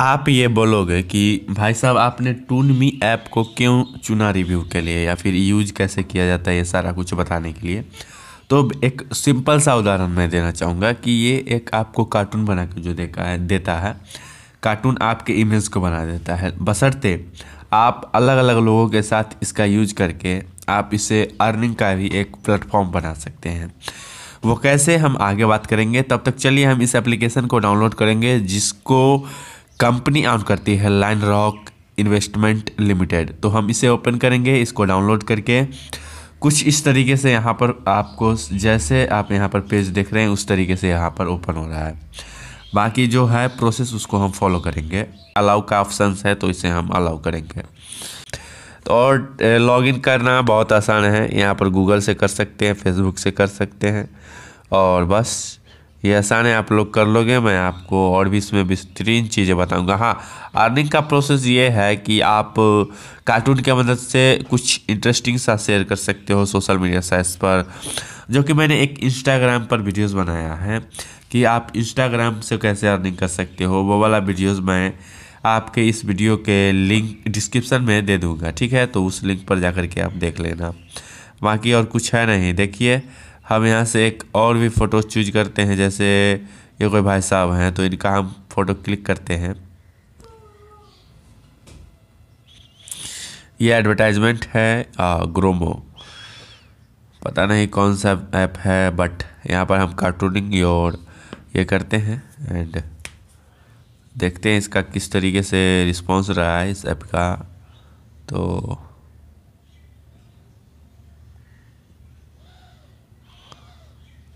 आप ये बोलोगे कि भाई साहब आपने टून मी ऐप को क्यों चुना रिव्यू के लिए या फिर यूज कैसे किया जाता है ये सारा कुछ बताने के लिए तो एक सिंपल सा उदाहरण मैं देना चाहूँगा कि ये एक आपको कार्टून बना के जो देखा है देता है कार्टून आपके इमेज को बना देता है बसरते आप अलग अलग लोगों के साथ इसका यूज करके आप इसे अर्निंग का भी एक प्लेटफॉर्म बना सकते हैं वो कैसे हम आगे बात करेंगे तब तक चलिए हम इस एप्लीकेशन को डाउनलोड करेंगे जिसको कंपनी ऑन करती है लाइन रॉक इन्वेस्टमेंट लिमिटेड तो हम इसे ओपन करेंगे इसको डाउनलोड करके कुछ इस तरीके से यहाँ पर आपको जैसे आप यहाँ पर पेज देख रहे हैं उस तरीके से यहाँ पर ओपन हो रहा है बाकी जो है प्रोसेस उसको हम फॉलो करेंगे अलाउ का ऑप्शन है तो इसे हम अलाउ करेंगे तो और लॉगिन करना बहुत आसान है यहाँ पर गूगल से कर सकते हैं फेसबुक से कर सकते हैं और बस ये आसान है आप लोग कर लोगे मैं आपको और भी इसमें बेहतरीन चीज़ें बताऊंगा हाँ अर्निंग का प्रोसेस ये है कि आप कार्टून के मदद से कुछ इंटरेस्टिंग सा शेयर कर सकते हो सोशल मीडिया साइट्स पर जो कि मैंने एक इंस्टाग्राम पर वीडियोस बनाया है कि आप इंस्टाग्राम से कैसे अर्निंग कर सकते हो वो वाला वीडियोज़ मैं आपके इस वीडियो के लिंक डिस्क्रिप्शन में दे दूँगा ठीक है तो उस लिंक पर जा के आप देख लेना बाकी और कुछ है नहीं देखिए हम यहाँ से एक और भी फ़ोटो चूज करते हैं जैसे ये कोई भाई साहब हैं तो इनका हम फ़ोटो क्लिक करते हैं ये एडवर्टाइजमेंट है आ, ग्रोमो पता नहीं कौन सा ऐप है बट यहाँ पर हम कार्टूनिंग और ये करते हैं एंड देखते हैं इसका किस तरीके से रिस्पॉन्स रहा है इस ऐप का तो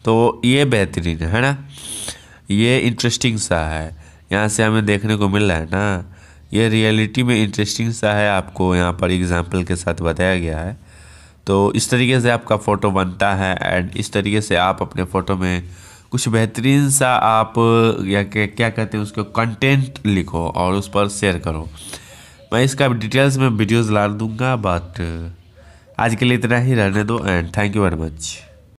तो ये बेहतरीन है ना ये इंटरेस्टिंग सा है यहाँ से हमें देखने को मिल रहा है ना ये रियलिटी में इंटरेस्टिंग सा है आपको यहाँ पर एग्जाम्पल के साथ बताया गया है तो इस तरीके से आपका फ़ोटो बनता है एंड इस तरीके से आप अपने फ़ोटो में कुछ बेहतरीन सा आप या क्या कहते हैं उसको कंटेंट लिखो और उस पर शेयर करो मैं इसका डिटेल्स में वीडियोज़ ला दूँगा बट आज के लिए इतना ही रहने दो and thank you very much